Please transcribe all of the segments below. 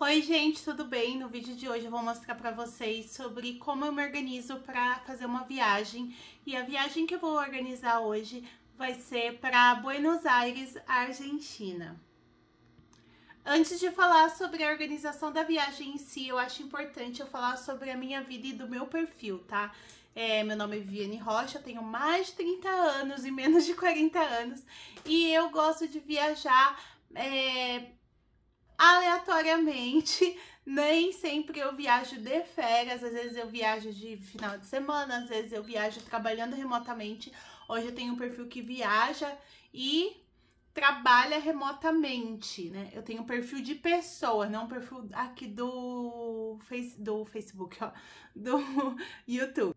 Oi gente, tudo bem? No vídeo de hoje eu vou mostrar para vocês sobre como eu me organizo para fazer uma viagem. E a viagem que eu vou organizar hoje vai ser para Buenos Aires, Argentina. Antes de falar sobre a organização da viagem em si, eu acho importante eu falar sobre a minha vida e do meu perfil, tá? É, meu nome é Viviane Rocha, tenho mais de 30 anos e menos de 40 anos e eu gosto de viajar é, aleatoriamente. Nem sempre eu viajo de férias, às vezes eu viajo de final de semana, às vezes eu viajo trabalhando remotamente. Hoje eu tenho um perfil que viaja e trabalha remotamente, né? Eu tenho um perfil de pessoa, não um perfil aqui do, face, do Facebook, ó, do YouTube.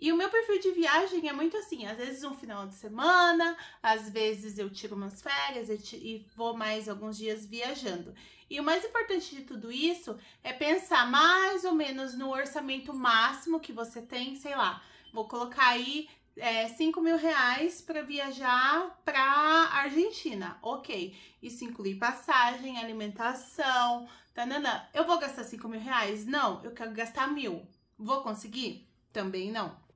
E o meu perfil de viagem é muito assim, às vezes um final de semana, às vezes eu tiro umas férias e vou mais alguns dias viajando. E o mais importante de tudo isso é pensar mais ou menos no orçamento máximo que você tem, sei lá, vou colocar aí é, mil reais para viajar para Argentina, ok. Isso inclui passagem, alimentação, tananã. Eu vou gastar 5 mil reais? Não, eu quero gastar mil. Vou conseguir? Também não.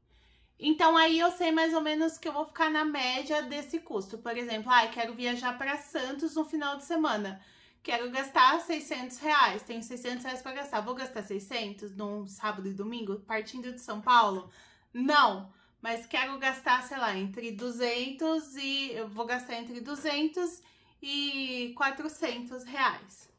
Então aí eu sei mais ou menos que eu vou ficar na média desse custo. Por exemplo, ah, quero viajar para Santos no final de semana. Quero gastar 600 reais, tenho 600 reais para gastar. Vou gastar 600 num sábado e domingo, partindo de São Paulo? Não, mas quero gastar, sei lá, entre 200 e... Eu vou gastar entre 200 e 400 reais.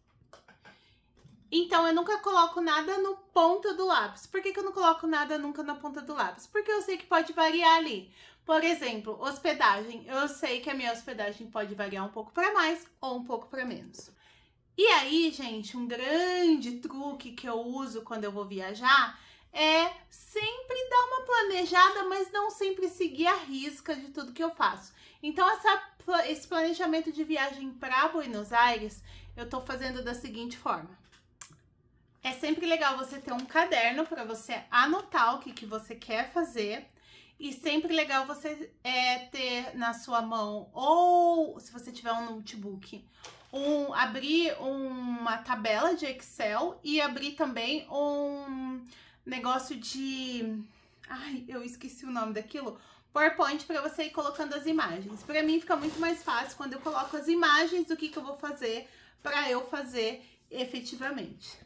Então eu nunca coloco nada no ponta do lápis. Por que, que eu não coloco nada nunca na ponta do lápis? Porque eu sei que pode variar ali. Por exemplo, hospedagem. Eu sei que a minha hospedagem pode variar um pouco para mais ou um pouco para menos. E aí, gente, um grande truque que eu uso quando eu vou viajar é sempre dar uma planejada, mas não sempre seguir a risca de tudo que eu faço. Então, essa, esse planejamento de viagem para Buenos Aires eu estou fazendo da seguinte forma é sempre legal você ter um caderno para você anotar o que, que você quer fazer. E sempre legal você é, ter na sua mão, ou se você tiver um notebook, um, abrir uma tabela de Excel e abrir também um negócio de. Ai, eu esqueci o nome daquilo. PowerPoint para você ir colocando as imagens. Para mim fica muito mais fácil quando eu coloco as imagens do que, que eu vou fazer para eu fazer efetivamente.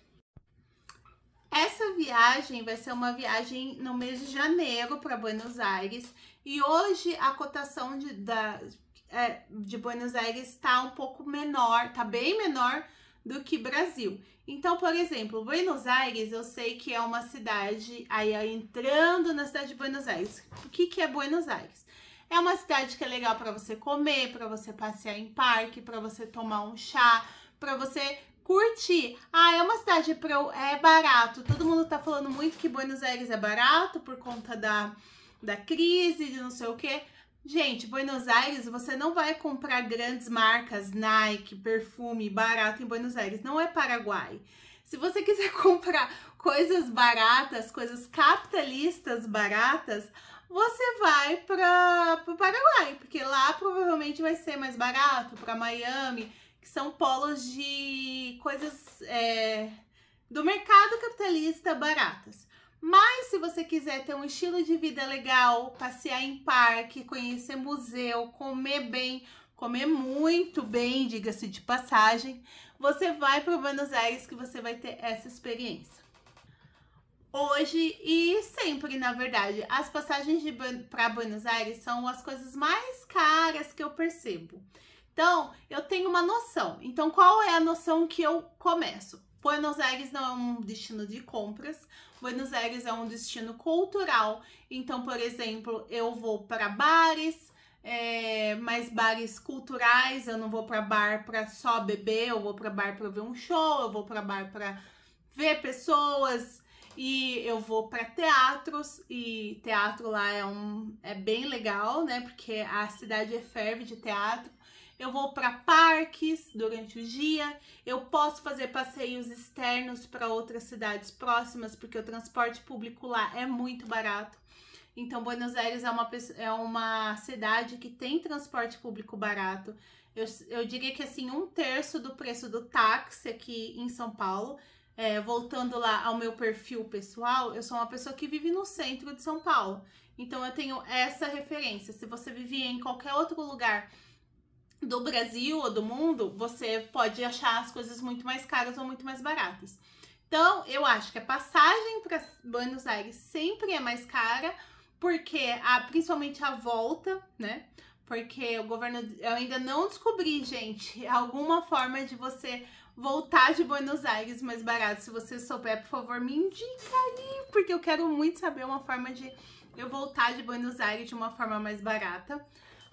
Essa viagem vai ser uma viagem no mês de janeiro para Buenos Aires e hoje a cotação de, da, é, de Buenos Aires está um pouco menor, está bem menor do que Brasil. Então, por exemplo, Buenos Aires, eu sei que é uma cidade, aí entrando na cidade de Buenos Aires. O que, que é Buenos Aires? É uma cidade que é legal para você comer, para você passear em parque, para você tomar um chá, para você curti. Ah, é uma cidade pro, é barato. Todo mundo tá falando muito que Buenos Aires é barato por conta da, da crise, de não sei o quê. Gente, Buenos Aires, você não vai comprar grandes marcas, Nike, perfume, barato em Buenos Aires. Não é Paraguai. Se você quiser comprar coisas baratas, coisas capitalistas baratas, você vai para o Paraguai, porque lá provavelmente vai ser mais barato, para Miami que são polos de coisas é, do mercado capitalista baratas. Mas se você quiser ter um estilo de vida legal, passear em parque, conhecer museu, comer bem, comer muito bem, diga-se de passagem, você vai para Buenos Aires que você vai ter essa experiência. Hoje e sempre, na verdade, as passagens para Buenos Aires são as coisas mais caras que eu percebo. Então, eu tenho uma noção. Então, qual é a noção que eu começo? Buenos Aires não é um destino de compras, Buenos Aires é um destino cultural. Então, por exemplo, eu vou para bares, é, mas bares culturais, eu não vou para bar para só beber, eu vou para bar para ver um show, eu vou para bar para ver pessoas e eu vou para teatros e teatro lá é um é bem legal, né? Porque a cidade é ferve de teatro eu vou para parques durante o dia, eu posso fazer passeios externos para outras cidades próximas, porque o transporte público lá é muito barato. Então, Buenos Aires é uma, é uma cidade que tem transporte público barato. Eu, eu diria que assim, um terço do preço do táxi aqui em São Paulo. É, voltando lá ao meu perfil pessoal, eu sou uma pessoa que vive no centro de São Paulo. Então eu tenho essa referência. Se você vivia em qualquer outro lugar do Brasil ou do mundo, você pode achar as coisas muito mais caras ou muito mais baratas. Então, eu acho que a passagem para Buenos Aires sempre é mais cara, porque a, principalmente a volta, né? Porque o governo. Eu ainda não descobri, gente, alguma forma de você voltar de Buenos Aires mais barato. Se você souber, por favor, me indica aí, porque eu quero muito saber uma forma de eu voltar de Buenos Aires de uma forma mais barata.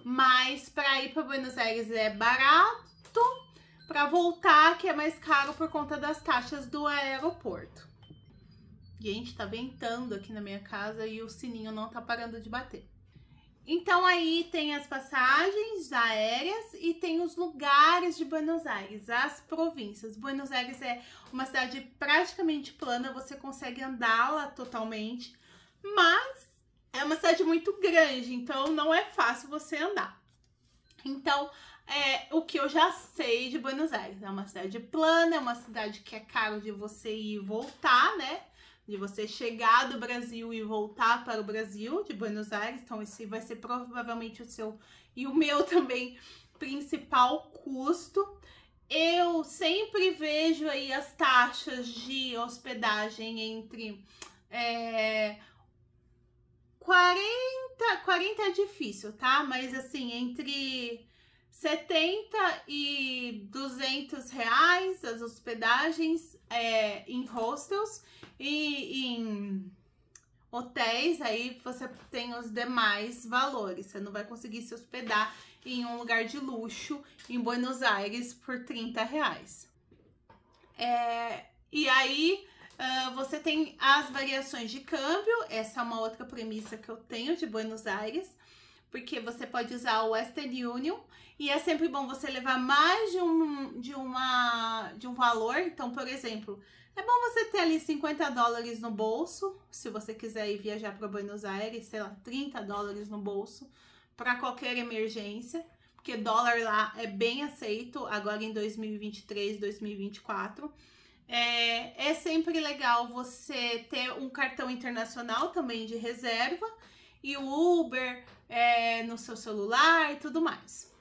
Mas para ir para Buenos Aires é barato, para voltar que é mais caro por conta das taxas do aeroporto. Gente, tá ventando aqui na minha casa e o sininho não tá parando de bater. Então aí tem as passagens aéreas e tem os lugares de Buenos Aires, as províncias. Buenos Aires é uma cidade praticamente plana, você consegue andá-la totalmente, mas é uma cidade muito grande, então não é fácil você andar. Então, é o que eu já sei de Buenos Aires. É uma cidade plana, é uma cidade que é caro de você ir e voltar, né? De você chegar do Brasil e voltar para o Brasil, de Buenos Aires. Então, esse vai ser provavelmente o seu e o meu também principal custo. Eu sempre vejo aí as taxas de hospedagem entre é, 40, 40 é difícil, tá? Mas assim, entre 70 e 200 reais as hospedagens é, em hostels e em hotéis, aí você tem os demais valores. Você não vai conseguir se hospedar em um lugar de luxo em Buenos Aires por 30 reais. É, e aí Uh, você tem as variações de câmbio, essa é uma outra premissa que eu tenho de Buenos Aires, porque você pode usar o Western Union e é sempre bom você levar mais de um, de uma, de um valor. Então, por exemplo, é bom você ter ali 50 dólares no bolso, se você quiser ir viajar para Buenos Aires, sei lá, 30 dólares no bolso para qualquer emergência, porque dólar lá é bem aceito agora em 2023, 2024. É, é sempre legal você ter um cartão internacional também de reserva e o Uber é, no seu celular e tudo mais.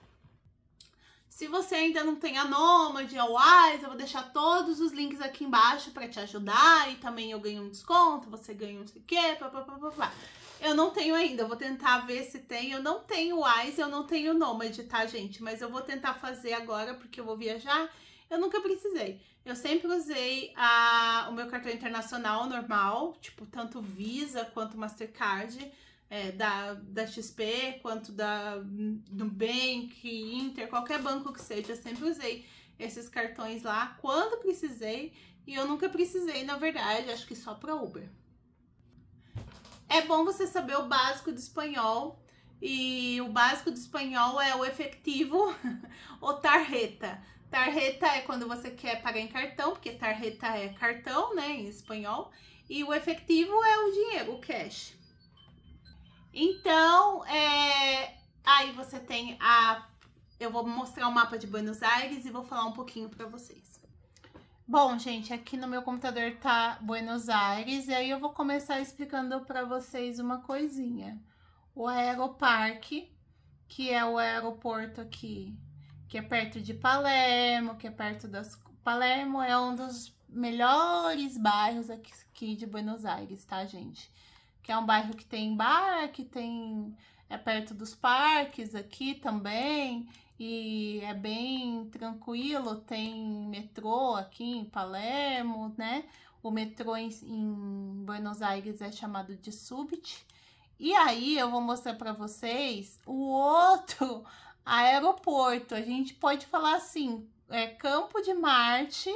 Se você ainda não tem a Nomad, a Wise, eu vou deixar todos os links aqui embaixo para te ajudar e também eu ganho um desconto, você ganha um sei o quê, papapá. Eu não tenho ainda, eu vou tentar ver se tem. Eu não tenho Wise, eu não tenho Nomad, tá, gente? Mas eu vou tentar fazer agora porque eu vou viajar eu nunca precisei. Eu sempre usei a, o meu cartão internacional normal, tipo, tanto Visa quanto Mastercard, é, da, da XP, quanto da Nubank, Inter, qualquer banco que seja, eu sempre usei esses cartões lá quando precisei e eu nunca precisei, na verdade, acho que só para Uber. É bom você saber o básico do espanhol e o básico do espanhol é o efetivo ou tarjeta. Tarjeta é quando você quer pagar em cartão, porque tarjeta é cartão, né, em espanhol. E o efetivo é o dinheiro, o cash. Então, é, aí você tem a... Eu vou mostrar o mapa de Buenos Aires e vou falar um pouquinho para vocês. Bom, gente, aqui no meu computador tá Buenos Aires e aí eu vou começar explicando para vocês uma coisinha. O Aeroparque, que é o aeroporto aqui que é perto de Palermo, que é perto das. Palermo é um dos melhores bairros aqui de Buenos Aires, tá, gente? Que é um bairro que tem bar, que tem. É perto dos parques aqui também. E é bem tranquilo, tem metrô aqui em Palermo, né? O metrô em, em Buenos Aires é chamado de Subit. E aí eu vou mostrar para vocês o outro aeroporto. A gente pode falar assim, é Campo de Marte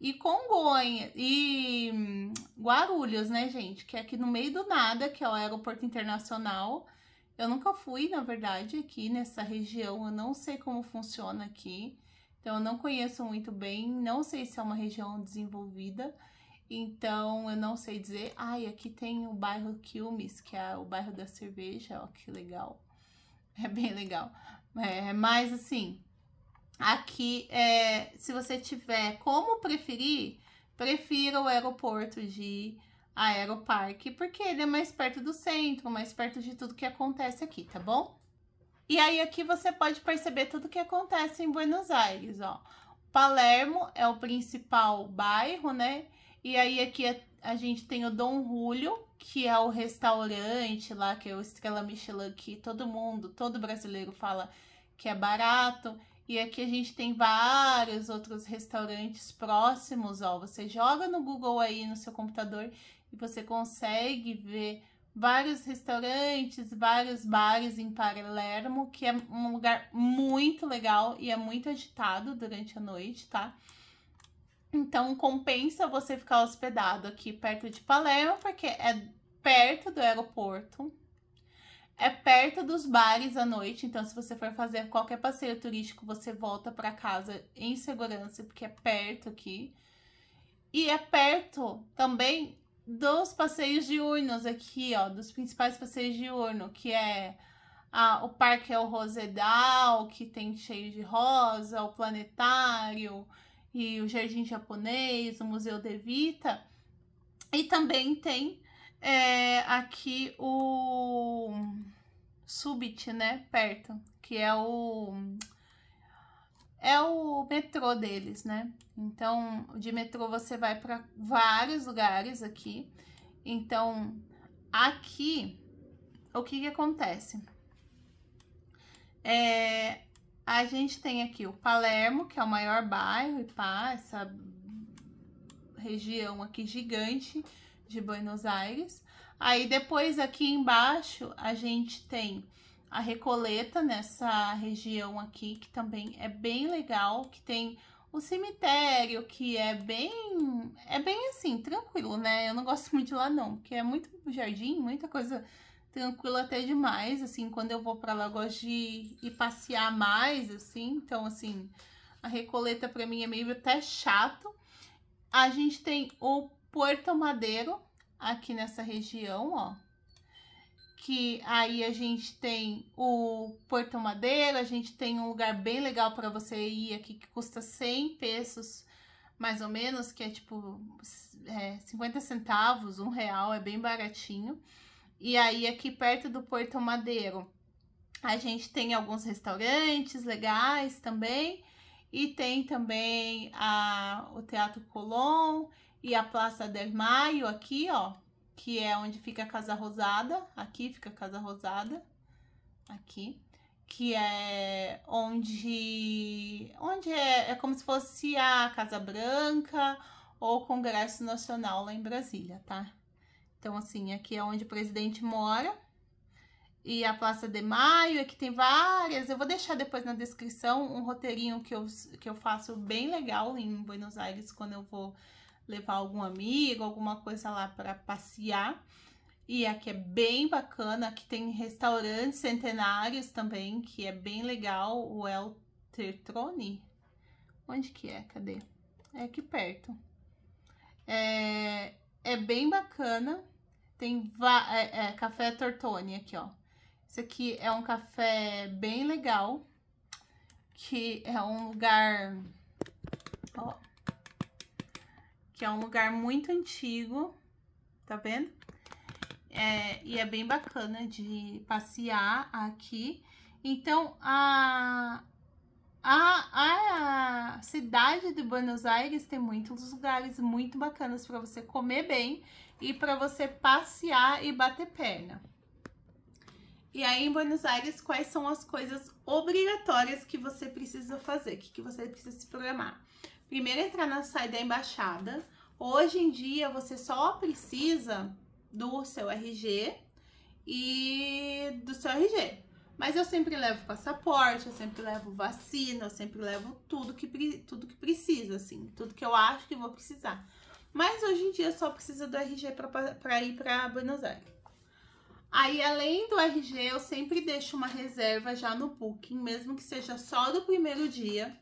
e Congonha e hum, Guarulhos, né, gente? Que é aqui no meio do nada, que é o aeroporto internacional. Eu nunca fui, na verdade, aqui nessa região. Eu não sei como funciona aqui. Então, eu não conheço muito bem. Não sei se é uma região desenvolvida. Então, eu não sei dizer. Ai, aqui tem o bairro Quilmes, que é o bairro da cerveja. Ó, que legal. É bem legal. É, mas assim, aqui, é, se você tiver como preferir, prefira o aeroporto de Aeroparque, porque ele é mais perto do centro, mais perto de tudo que acontece aqui, tá bom? E aí aqui você pode perceber tudo que acontece em Buenos Aires, ó. Palermo é o principal bairro, né? E aí aqui a, a gente tem o Dom Julio, que é o restaurante lá, que é o Estrela Michelin, que todo mundo, todo brasileiro fala que é barato. E aqui a gente tem vários outros restaurantes próximos, ó. Você joga no Google aí no seu computador e você consegue ver vários restaurantes, vários bares em Palermo, que é um lugar muito legal e é muito agitado durante a noite, tá? Então compensa você ficar hospedado aqui perto de Palermo, porque é perto do aeroporto, é perto dos bares à noite, então se você for fazer qualquer passeio turístico, você volta para casa em segurança, porque é perto aqui. E é perto também dos passeios diurnos aqui, ó, dos principais passeios diurnos, que é a, o Parque El Rosedal, que tem cheio de rosa, o Planetário, e o Jardim Japonês, o Museu de Vita. E também tem é, aqui o Subit, né? Perto, que é o é o metrô deles, né? Então, de metrô você vai para vários lugares aqui. Então, aqui o que, que acontece? É, a gente tem aqui o Palermo, que é o maior bairro, e pá, essa região aqui gigante de Buenos Aires. Aí depois aqui embaixo a gente tem a Recoleta nessa região aqui, que também é bem legal, que tem o cemitério, que é bem é bem assim, tranquilo, né? Eu não gosto muito de lá não, porque é muito jardim, muita coisa tranquilo até demais, assim, quando eu vou para lá eu de ir passear mais, assim, então, assim, a Recoleta para mim é meio até chato. A gente tem o Porto Madeiro aqui nessa região, ó, que aí a gente tem o Porto Madeiro, a gente tem um lugar bem legal para você ir aqui que custa 100 pesos, mais ou menos, que é tipo é, 50 centavos, um real, é bem baratinho. E aí, aqui perto do Porto Madeiro, a gente tem alguns restaurantes legais também. E tem também a, o Teatro Colón e a Praça del Maio aqui, ó. Que é onde fica a Casa Rosada. Aqui fica a Casa Rosada. Aqui que é onde, onde é, é, como se fosse a Casa Branca ou Congresso Nacional lá em Brasília, tá? Então, assim, aqui é onde o presidente mora. E a Praça de Maio, aqui tem várias. Eu vou deixar depois na descrição um roteirinho que eu, que eu faço bem legal em Buenos Aires quando eu vou levar algum amigo, alguma coisa lá para passear. E aqui é bem bacana, aqui tem restaurantes centenários também, que é bem legal, o El Tertroni. Onde que é? Cadê? É aqui perto. É, é bem bacana. Tem é, é, café Tortoni aqui, ó. Esse aqui é um café bem legal, que é um lugar, ó, que é um lugar muito antigo, tá vendo? É, e é bem bacana de passear aqui. Então, a, a, a cidade de Buenos Aires tem muitos lugares muito bacanas para você comer bem e para você passear e bater perna. E aí, em Buenos Aires, quais são as coisas obrigatórias que você precisa fazer? O que, que você precisa se programar? Primeiro, entrar na saída da embaixada. Hoje em dia, você só precisa do seu RG e do seu RG. Mas eu sempre levo passaporte, eu sempre levo vacina, eu sempre levo tudo que, tudo que precisa, assim, tudo que eu acho que vou precisar. Mas hoje em dia só precisa do RG para ir para Buenos Aires. Aí, além do RG, eu sempre deixo uma reserva já no Booking, mesmo que seja só do primeiro dia.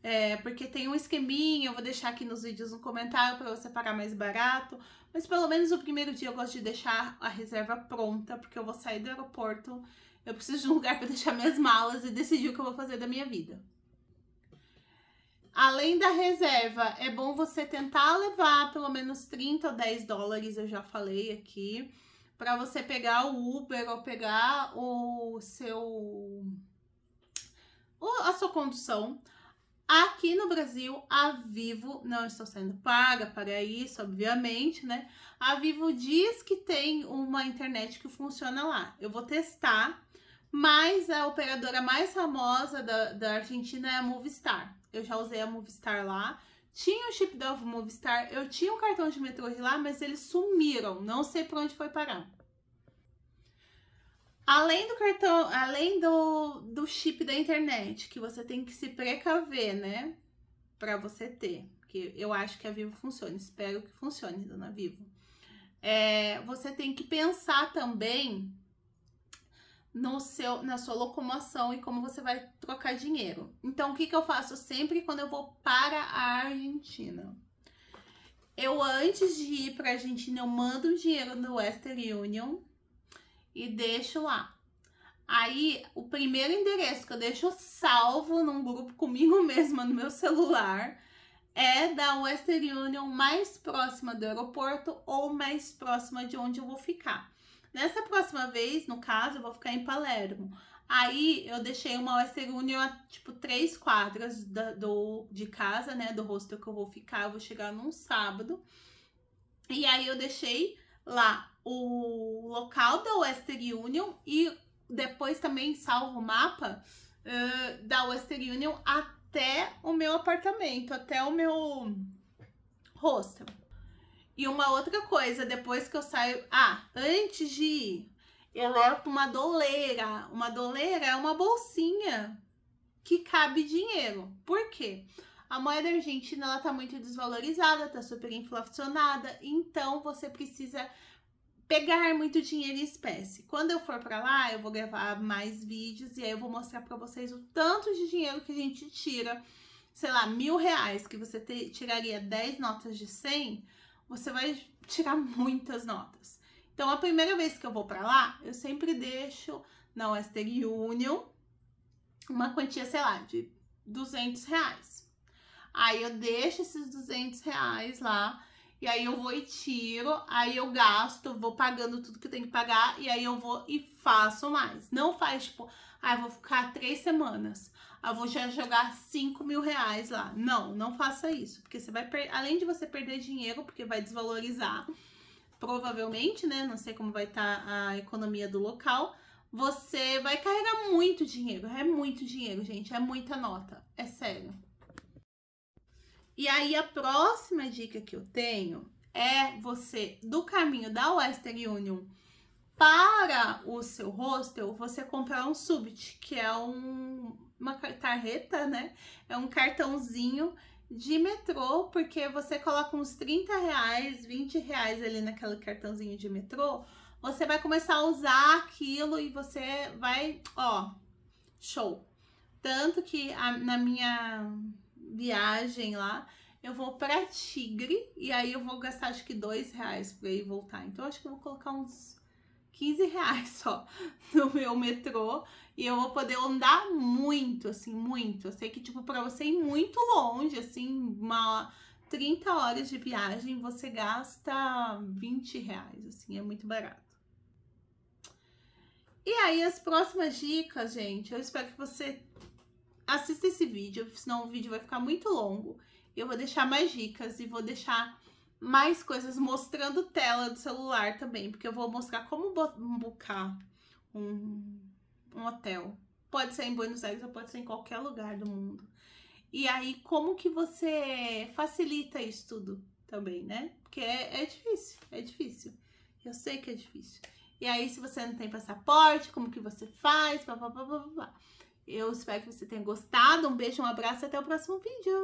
É, porque tem um esqueminha, eu vou deixar aqui nos vídeos um comentário para você pagar mais barato. Mas pelo menos o primeiro dia eu gosto de deixar a reserva pronta, porque eu vou sair do aeroporto eu preciso de um lugar para deixar minhas malas e decidir o que eu vou fazer da minha vida. Além da reserva, é bom você tentar levar pelo menos 30 ou 10 dólares, eu já falei aqui, para você pegar o Uber ou pegar o seu a sua condução. Aqui no Brasil, a Vivo, não estou sendo paga para isso, obviamente, né? A Vivo diz que tem uma internet que funciona lá. Eu vou testar mas a operadora mais famosa da, da Argentina é a Movistar. Eu já usei a Movistar lá. Tinha o chip da Movistar, eu tinha um cartão de metrô de lá, mas eles sumiram. Não sei para onde foi parar. Além do cartão, além do, do chip da internet, que você tem que se precaver, né? Para você ter. Que eu acho que a Vivo funciona. Espero que funcione, dona Vivo. É, você tem que pensar também no seu, na sua locomoção e como você vai trocar dinheiro. Então, o que, que eu faço sempre quando eu vou para a Argentina? Eu, antes de ir para a Argentina, eu mando o dinheiro no Western Union e deixo lá. Aí, o primeiro endereço que eu deixo salvo num grupo comigo mesma no meu celular é da Western Union mais próxima do aeroporto ou mais próxima de onde eu vou ficar. Nessa próxima vez, no caso, eu vou ficar em Palermo. Aí eu deixei uma Western Union a tipo três quadras da, do, de casa, né? Do hostel que eu vou ficar. Eu vou chegar num sábado. E aí eu deixei lá o local da Western Union e depois também salvo o mapa uh, da Western Union até o meu apartamento, até o meu hostel. E uma outra coisa, depois que eu saio. Ah, antes de ir, eu levo uma doleira. Uma doleira é uma bolsinha que cabe dinheiro. Por quê? A moeda argentina ela tá muito desvalorizada, tá super inflacionada, então você precisa pegar muito dinheiro em espécie. Quando eu for para lá, eu vou gravar mais vídeos e aí eu vou mostrar para vocês o tanto de dinheiro que a gente tira. Sei lá, mil reais, que você te, tiraria 10 notas de 100, você vai tirar muitas notas. Então, a primeira vez que eu vou para lá, eu sempre deixo na Western Union uma quantia, sei lá, de 200 reais. Aí eu deixo esses 200 reais lá, e aí eu vou e tiro, aí eu gasto, vou pagando tudo que eu tenho que pagar, e aí eu vou e faço mais. Não faz, tipo, ah, vou ficar três semanas. Ah, vou já jogar cinco mil reais lá. Não, não faça isso, porque você vai além de você perder dinheiro, porque vai desvalorizar, provavelmente, né? Não sei como vai estar tá a economia do local. Você vai carregar muito dinheiro, é muito dinheiro, gente, é muita nota, é sério. E aí a próxima dica que eu tenho é você do caminho da Western Union para o seu hostel, você comprar um Subit, que é um, uma tarreta, né? É um cartãozinho de metrô, porque você coloca uns 30 reais, 20 reais ali naquele cartãozinho de metrô, você vai começar a usar aquilo e você vai, ó, show. Tanto que a, na minha viagem lá, eu vou para Tigre e aí eu vou gastar acho que dois reais para ir voltar. Então acho que eu vou colocar uns 15 reais só no meu metrô e eu vou poder andar muito, assim, muito. Eu sei que, tipo, para você ir muito longe, assim, uma 30 horas de viagem, você gasta 20 reais, assim, é muito barato. E aí, as próximas dicas, gente, eu espero que você assista esse vídeo, senão o vídeo vai ficar muito longo. Eu vou deixar mais dicas e vou deixar mais coisas mostrando tela do celular também, porque eu vou mostrar como buscar um, um hotel. Pode ser em Buenos Aires ou pode ser em qualquer lugar do mundo. E aí, como que você facilita isso tudo também, né? Porque é, é difícil, é difícil. Eu sei que é difícil. E aí, se você não tem passaporte, como que você faz? Blá, blá, blá, blá, blá. Eu espero que você tenha gostado. Um beijo, um abraço e até o próximo vídeo.